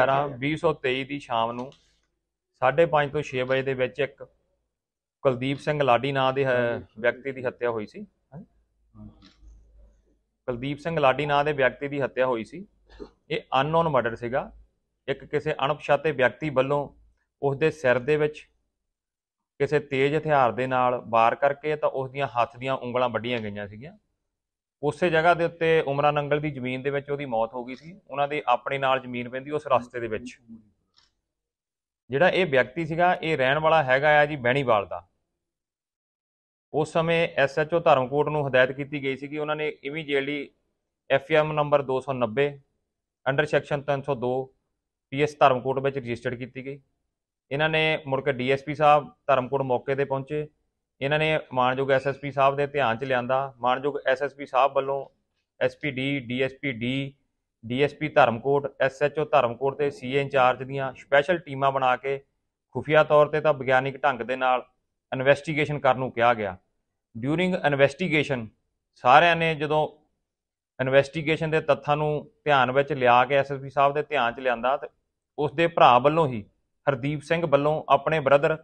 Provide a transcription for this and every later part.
11 2023 ਦੀ ਸ਼ਾਮ ਨੂੰ 5:30 ਤੋਂ 6 ਵਜੇ ਦੇ ਵਿੱਚ ਇੱਕ ਕੁਲਦੀਪ ਸਿੰਘ ਲਾਡੀ ਨਾਂ ਦੇ ਵਿਅਕਤੀ ਦੀ ਹੱਤਿਆ ਹੋਈ ਸੀ ਕੁਲਦੀਪ ਸਿੰਘ ਲਾਡੀ ਨਾਂ ਦੇ ਵਿਅਕਤੀ ਦੀ ਹੱਤਿਆ ਹੋਈ ਸੀ ਇਹ ਅਨਨੋਨ ਮਰਡਰ ਸੀਗਾ ਇੱਕ ਕਿਸੇ ਅਣਪਛਾਤੇ ਵਿਅਕਤੀ ਵੱਲੋਂ ਉਸ ਦੇ ਸਿਰ ਦੇ ਵਿੱਚ ਕਿਸੇ ਤੇਜ਼ ਹਥਿਆਰ ਦੇ ਨਾਲ ਵਾਰ ਕਰਕੇ ਤਾਂ ਉਸ ਦੀਆਂ ਹੱਥ ਦੀਆਂ ਉਂਗਲਾਂ ਵੱਢੀਆਂ ਗਈਆਂ ਸੀਗੀਆਂ ਉਸੇ ਜਗ੍ਹਾ ਦੇ ਉੱਤੇ ਉਮਰਾ ਨੰਗਲ ਦੀ ਜ਼ਮੀਨ ਦੇ ਵਿੱਚ ਉਹਦੀ ਮੌਤ ਹੋ ਗਈ ਸੀ ਉਹਨਾਂ ਦੇ ਆਪਣੇ ਨਾਲ ਜ਼ਮੀਨ ਪੈਂਦੀ ਉਸ ਰਸਤੇ ਦੇ ਵਿੱਚ ਜਿਹੜਾ ਇਹ ਵਿਅਕਤੀ ਸੀਗਾ ਇਹ ਰਹਿਣ ਵਾਲਾ ਹੈਗਾ ਆ ਜੀ ਬੈਣੀਵਾਲ ਦਾ ਉਸ ਸਮੇਂ ਐਸਐਚਓ ਧਰਮਕੋਟ ਨੂੰ ਹਦਾਇਤ ਕੀਤੀ ਗਈ ਸੀ ਕਿ ਉਹਨਾਂ ਨੇ immediately FIR number 290 under section 302 PS Dharamkot ਵਿੱਚ ਰਜਿਸਟਰਡ ਕੀਤੀ ਗਈ ਇਹਨਾਂ ਨੇ ਮੁੜ ਕੇ ਡੀਐਸਪੀ ਸਾਹਿਬ ਧਰਮਕੋਟ ਮੌਕੇ ਤੇ ਪਹੁੰਚੇ ਇਹਨਾਂ ਨੇ ਮਾਨਯੋਗ ਐਸਐਸਪੀ ਸਾਹਿਬ ਦੇ ਧਿਆਨ 'ਚ ਲਿਆਂਦਾ ਮਾਨਯੋਗ ਐਸਐਸਪੀ ਸਾਹਿਬ ਵੱਲੋਂ SPD DSPD DSP Dharamkot SHO Dharamkot ਤੇ ਸੀਏ ਇੰਚਾਰਜ ਦੀਆਂ ਸਪੈਸ਼ਲ ਟੀਮਾਂ ਬਣਾ ਕੇ ਖੁਫੀਆ ਤੌਰ ਤੇ ਤਾਂ ਵਿਗਿਆਨਿਕ ਢੰਗ ਦੇ ਨਾਲ ਇਨਵੈਸਟੀਗੇਸ਼ਨ ਕਰਨ ਨੂੰ ਕਿਹਾ ਗਿਆ ਡਿਊਰਿੰਗ ਇਨਵੈਸਟੀਗੇਸ਼ਨ ਸਾਰਿਆਂ ਨੇ ਜਦੋਂ ਇਨਵੈਸਟੀਗੇਸ਼ਨ ਦੇ ਤੱਥਾਂ ਨੂੰ ਧਿਆਨ ਵਿੱਚ ਲਿਆ ਕੇ ਐਸਐਸਪੀ ਸਾਹਿਬ ਦੇ ਧਿਆਨ 'ਚ ਲਿਆਂਦਾ ਤੇ ਉਸ ਦੇ ਭਰਾ ਵੱਲੋਂ ਹੀ ਹਰਦੀਪ ਸਿੰਘ ਵੱਲੋਂ ਆਪਣੇ ਬ੍ਰਦਰ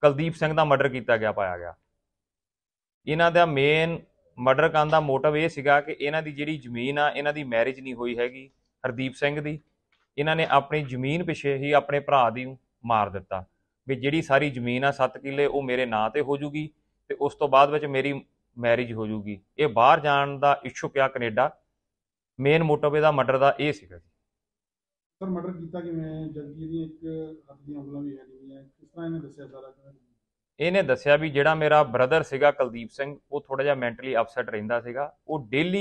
ਕੁਲਦੀਪ ਸਿੰਘ ਦਾ ਮਰਡਰ ਕੀਤਾ ਗਿਆ ਪਾਇਆ ਗਿਆ ਇਹਨਾਂ ਦਾ ਮੇਨ ਮਰਡਰ ਕਰਨ ਦਾ ਮੋਟਿਵ ਇਹ ਸੀਗਾ ਕਿ ਇਹਨਾਂ ਦੀ ਜਿਹੜੀ ਜ਼ਮੀਨ ਆ ਇਹਨਾਂ ਦੀ ਮੈਰਿਜ ਨਹੀਂ ਹੋਈ ਹੈਗੀ ਹਰਦੀਪ ਸਿੰਘ ਦੀ ਇਹਨਾਂ ਨੇ ਆਪਣੀ ਜ਼ਮੀਨ ਪਿੱਛੇ ਹੀ ਆਪਣੇ ਭਰਾ ਦੀ ਮਾਰ ਦਿੱਤਾ ਵੀ ਜਿਹੜੀ ਸਾਰੀ ਜ਼ਮੀਨ ਆ 7 ਕਿੱਲੇ ਉਹ ਮੇਰੇ ਨਾਂ ਤੇ ਹੋ ਜੂਗੀ ਤੇ ਉਸ ਤੋਂ ਬਾਅਦ ਵਿੱਚ ਮੇਰੀ ਮੈਰਿਜ ਹੋ ਜੂਗੀ ਇਹ ਬਾਹਰ ਜਾਣ ਦਾ ਇਸ਼ੂ ਪਿਆ ਕੈਨੇਡਾ ਮੇਨ ਮੋਟਿਵ ਇਹਦਾ ਮਰਡਰ ਦਾ ਇਹ ਸੀਗਾ ਜੀ ਸਰ ਮਰਡਰ ਕੀਤਾ ਕਿਵੇਂ ਜਦਕਿ ਇਹਦੀ ਇੱਕ ਹੱਥ ਦੀ ਉਂਗਲਾਂ ਵੀ ਹੈ ਨਹੀਂ ਹੈ ਕਿਸ ਤਰ੍ਹਾਂ ਇਹਨੇ ਦੱਸਿਆ ਸਾਰਾ ਇਹਨੇ ਦੱਸਿਆ ਵੀ ਜਿਹੜਾ ਮੇਰਾ ਬ੍ਰਦਰ ਸੀਗਾ ਕੁਲਦੀਪ ਸਿੰਘ ਉਹ ਥੋੜਾ ਜਿਹਾ ਮੈਂਟਲੀ ਅਪਸੈਟ ਰਹਿੰਦਾ ਸੀਗਾ ਉਹ ਡੇਲੀ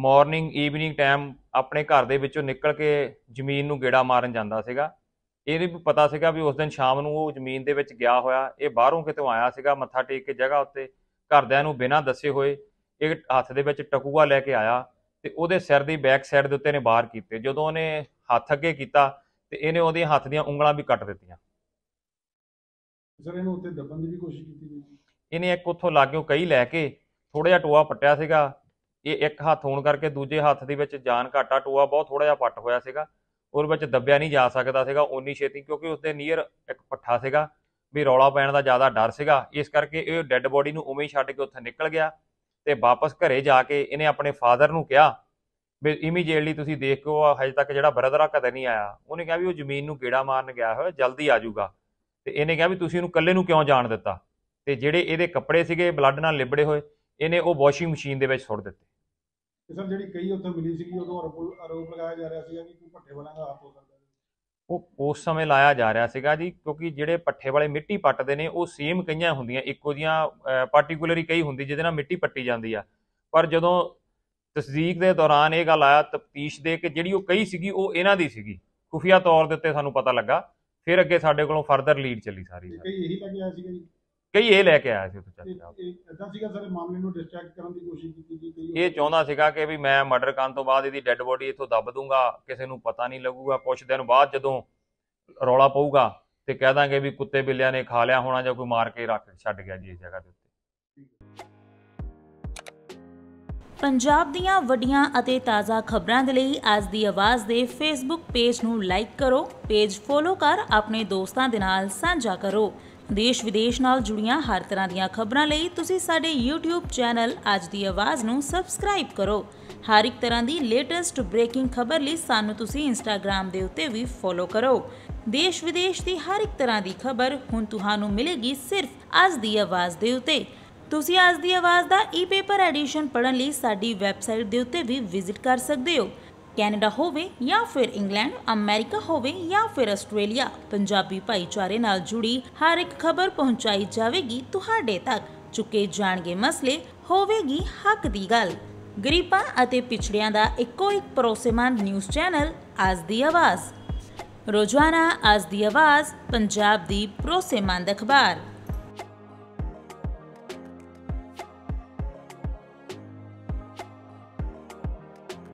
ਮਾਰਨਿੰਗ ਈਵਨਿੰਗ ਟਾਈਮ ਆਪਣੇ ਘਰ ਦੇ ਵਿੱਚੋਂ ਨਿਕਲ ਕੇ ਜ਼ਮੀਨ ਨੂੰ ਗੇੜਾ ਮਾਰਨ ਜਾਂਦਾ ਸੀਗਾ ਇਹਨੇ ਵੀ ਪਤਾ ਸੀਗਾ ਵੀ ਉਸ ਦਿਨ ਸ਼ਾਮ ਨੂੰ ਉਹ ਜ਼ਮੀਨ ਦੇ ਵਿੱਚ ਗਿਆ ਹੋਇਆ ਇਹ ਬਾਹਰੋਂ ਕਿਤੇ ਆਇਆ ਸੀਗਾ ਮੱਥਾ ਟੇਕ ਕੇ ਜਗ੍ਹਾ ਉੱਤੇ ਘਰਦਿਆਂ ਨੂੰ ਬਿਨਾਂ ਦੱਸੇ ਹੋਏ ਇੱਕ ਹੱਥ ਦੇ ਵਿੱਚ ਟਕੂਆ ਲੈ ਕੇ ਆਇਆ ਤੇ ਉਹਦੇ ਸਿਰ ਦੀ ਬੈਕ ਸਾਈਡ ਦੇ ਉੱਤੇ ਨੇ ਬਾਹਰ ਕੀਤੇ ਜਦੋਂ ਉਹਨੇ ਹੱਥ ਅੱਗੇ ਕੀਤਾ ਤੇ ਇਹਨੇ ਉਹਦੇ ਹੱਥ ਦੀਆਂ ਉਂਗਲਾਂ ਵੀ ਕੱਟ ਦਿੱਤੀਆਂ ਸਰ ਇਹਨੂੰ ਉੱਤੇ ਦੱਬਣ ਦੀ ਵੀ ਕੋਸ਼ਿਸ਼ ਕੀਤੀ ਗਈ ਇਹਨੇ ਇੱਕ ਉੱਥੋਂ ਲਾਗਿਓ ਕਈ ਲੈ ਕੇ ਥੋੜਾ ਜਿਹਾ ਟੋਆ ਪੱਟਿਆ ਸੀਗਾ ਇਹ ਇੱਕ ਹੱਥ ਹੋਣ ਕਰਕੇ ਦੂਜੇ ਹੱਥ ਦੇ ਵਿੱਚ ਜਾਨ ਘਾਟਾ ਟੋਆ ਬਹੁਤ ਥੋੜਾ ਜਿਹਾ ਪੱਟ ਹੋਇਆ ਸੀਗਾ ਉਹਦੇ ਵਿੱਚ ਦੱਬਿਆ ਨਹੀਂ ਜਾ ਸਕਦਾ ਸੀਗਾ ਓਨੀ ਛੇਤੀ ਕਿਉਂਕਿ ਉਸਦੇ ਨੀਅਰ ਇੱਕ ਪੱਠਾ ਸੀਗਾ ਵੀ ਰੌਲਾ ਪੈਣ ਦਾ ਜ਼ਿਆਦਾ ਡਰ ਸੀਗਾ ਇਸ ਕਰਕੇ ਇਹ ਡੈੱਡ ਬੋਡੀ ਨੂੰ ਉਵੇਂ ਹੀ ਛੱਡ ਕੇ ਉੱਥੇ ਨਿਕਲ ਗਿਆ ਤੇ ਵਾਪਸ ਘਰੇ ਜਾ ਕੇ ਇਹਨੇ ਆਪਣੇ ਫਾਦਰ ਨੂੰ ਕਿਹਾ ਵੀ ਇਮੀਡੀਏਟਲੀ ਤੁਸੀਂ ਦੇਖ ਕੇ ਉਹ ਹਜੇ ਤੱਕ ਜਿਹੜਾ ਬ੍ਰਦਰ ਆ ਕਦੇ ਨਹੀਂ ਆਇਆ ਉਹਨੇ ਕਿਹਾ ਵੀ ਉਹ ਜ਼ਮੀਨ ਨੂੰ ਕੀੜਾ ਮਾਰਨ ਗਿਆ ਹੋਇਆ ਜਲਦੀ ਆ ਜਾਊਗਾ ਤੇ ਇਹਨੇ ਕਿਹਾ ਵੀ ਤੁਸੀਂ ਇਹਨੂੰ ਇਕੱਲੇ ਨੂੰ ਕਿਉਂ ਜਾਣ ਦਿੱਤਾ ਤੇ ਜਿਹੜੇ ਇਹਦੇ ਕੱਪੜੇ ਸੀਗੇ ਬਲੱਡ ਨਾਲ ਲਿਬੜੇ ਹੋਏ ਇਹਨੇ ਉਹ ਵਾਸ਼ਿੰਗ ਮਸ਼ੀਨ ਦੇ ਵਿੱਚ ਸੁੱਟ ਦਿੱਤੇ ਤੇ ਸਰ ਜਿਹੜੀ ਕਈ ਉੱਥੇ ਮਿਲੀ ਸੀਗੀ ਉਦੋਂ ਆਰੋਪ ਅਰੋਪ ਲਗਾਇਆ ਜਾ ਰਿਹਾ ਸੀਗਾ ਕਿ ਕੋਈ ਭੱਠੇ ਵਾਲਾ ਦਾ ਆਪ ਹੋ ਸਕਦਾ ਉਹ ਉਸ ਸਮੇਂ ਲਾਇਆ ਜਾ ਰਿਹਾ ਸੀਗਾ ਜੀ ਕਿਉਂਕਿ ਜਿਹੜੇ ਪੱਠੇ ਵਾਲੇ ਮਿੱਟੀ ਪੱਟਦੇ ਨੇ ਉਹ ਸੇਮ ਕਈਆਂ ਹੁੰਦੀਆਂ ਇੱਕੋ ਜੀਆਂ ਪਾਰਟਿਕੂਲਰੀ ਕਈ ਹੁੰਦੀ ਜਿਹਦੇ ਨਾਲ ਮਿੱਟੀ ਪੱਟੀ ਜਾਂਦੀ ਆ ਪਰ ਜਦੋਂ ਤਸਦੀਕ ਦੇ ਦੌਰਾਨ ਇਹ ਗੱਲ ਆਇਆ ਤਫਤੀਸ਼ ਦੇ ਕਿ ਜਿਹੜੀ ਉਹ ਕਈ ਸੀਗੀ ਉਹ ਇਹਨਾਂ ਦੀ ਸੀਗੀ ਖੁਫੀਆ ਤੌਰ ਦੇ ਉੱਤੇ ਸਾਨੂੰ ਪਤਾ ਲੱਗਾ ਫਿਰ ਅੱਗੇ ਸਾਡੇ ਕੋਲੋਂ ਫਰਦਰ ਲੀਡ ਚੱਲੀ ਸਾਰੀ ਕਈ ਇਹੀ ਲੈ ਕੇ ਆਇਆ ਸੀਗਾ ਜੀ ਕਈ ਇਹ ਲੈ ਕੇ ਆਇਆ ਸੀ ਉੱਥੇ ਚੱਕ ਕੇ ਇਦਾਂ ਸੀਗਾ ਸਾਰੇ ਮਾਮਲੇ ਨੂੰ ਡਿਸਟਰੈਕਟ ਕਰਨ ਦੀ ਕੋਸ਼ਿਸ਼ ਕੀਤੀ ਸੀ ਕਈ ਇਹ ਚਾਹੁੰਦਾ ਸੀਗਾ ਕਿ ਵੀ ਮੈਂ ਮਰਡਰ ਕਰਨ ਤੋਂ ਬਾਅਦ ਇਹਦੀ ਡੈੱਡ ਬੋਡੀ ਇੱਥੋਂ ਦੱਬ ਦੂੰਗਾ ਕਿਸੇ ਨੂੰ ਪਤਾ ਨਹੀਂ ਲੱਗੂਗਾ ਕੁਝ ਦਿਨ ਬਾਅਦ ਜਦੋਂ ਰੌਲਾ ਪਊਗਾ ਤੇ ਕਹਿ ਦਾਂਗੇ ਵੀ ਕੁੱਤੇ ਬਿੱਲਿਆਂ ਨੇ ਖਾ ਲਿਆ ਹੋਣਾ ਜਾਂ ਕੋਈ ਮਾਰ ਕੇ ਰੱਖ ਛੱਡ ਗਿਆ ਜੀ ਇਸ ਜਗ੍ਹਾ ਤੇ ਪੰਜਾਬ ਦੀਆਂ ਵੱਡੀਆਂ ਅਤੇ ਤਾਜ਼ਾ ਖਬਰਾਂ ਦੇ ਲਈ ਅੱਜ ਦੀ ਆਵਾਜ਼ ਦੇ ਫੇਸਬੁੱਕ ਪੇਜ ਨੂੰ ਲਾਈਕ ਕਰੋ ਪੇਜ ਫੋਲੋ ਕਰ ਆਪਣੇ ਦੋਸਤਾਂ ਦੇ ਨਾਲ ਸਾਂਝਾ ਕਰੋ ਦੇਸ਼ ਵਿਦੇਸ਼ ਨਾਲ ਜੁੜੀਆਂ ਹਰ ਤਰ੍ਹਾਂ ਦੀਆਂ ਖਬਰਾਂ ਲਈ ਤੁਸੀਂ ਸਾਡੇ YouTube ਚੈਨਲ ਅੱਜ ਦੀ ਆਵਾਜ਼ ਨੂੰ ਸਬਸਕ੍ਰਾਈਬ ਕਰੋ ਹਰ ਇੱਕ ਤਰ੍ਹਾਂ ਦੀ ਲੇਟੈਸਟ ਬ੍ਰੇਕਿੰਗ ਖਬਰ ਲਈ ਸਾਨੂੰ ਤੁਸੀਂ Instagram ਦੇ ਉੱਤੇ ਵੀ ਫੋਲੋ ਕਰੋ ਦੇਸ਼ ਵਿਦੇਸ਼ ਦੀ ਹਰ ਇੱਕ ਤਰ੍ਹਾਂ ਦੀ ਖਬਰ ਹੁਣ ਤੁਹਾਨੂੰ ਮਿਲੇਗੀ ਸਿਰਫ ਅੱਜ ਦੀ ਆਵਾਜ਼ ਦੇ ਉੱਤੇ ਤੁਸੀਂ ਅੱਜ ਦੀ ਆਵਾਜ਼ ਦਾ ਈ-ਪੇਪਰ ਐਡੀਸ਼ਨ ਪੜਨ ਲਈ ਸਾਡੀ ਵੈਬਸਾਈਟ ਦੇ ਉੱਤੇ ਵੀ ਵਿਜ਼ਿਟ ਕਰ ਸਕਦੇ ਹੋ ਕੈਨੇਡਾ ਹੋਵੇ ਜਾਂ ਫਿਰ ਇੰਗਲੈਂਡ ਅਮਰੀਕਾ ਹੋਵੇ ਜਾਂ ਫਿਰ ਆਸਟ੍ਰੇਲੀਆ ਪੰਜਾਬੀ ਭਾਈਚਾਰੇ ਨਾਲ ਜੁੜੀ ਹਰ ਇੱਕ ਖਬਰ ਪਹੁੰਚਾਈ ਜਾਵੇਗੀ ਤੁਹਾਡੇ ਤੱਕ ਚੁੱਕੇ ਜਾਣਗੇ ਮਸਲੇ ਹੋਵੇਗੀ ਹੱਕ ਦੀ ਗੱਲ ਗਰੀਬਾਂ ਅਤੇ ਪਿਛੜਿਆਂ ਦਾ ਇੱਕੋ ਇੱਕ ਪਰੋਸੇਮਾਨ ਨਿਊਜ਼ ਚੈਨਲ ਅੱਜ ਦੀ ਆਵਾਜ਼ ਰੋਜ਼ਾਨਾ ਅੱਜ ਦੀ ਆਵਾਜ਼ ਪੰਜਾਬ ਦੀ ਪਰੋਸੇਮਾਨ ਅਖਬਾਰ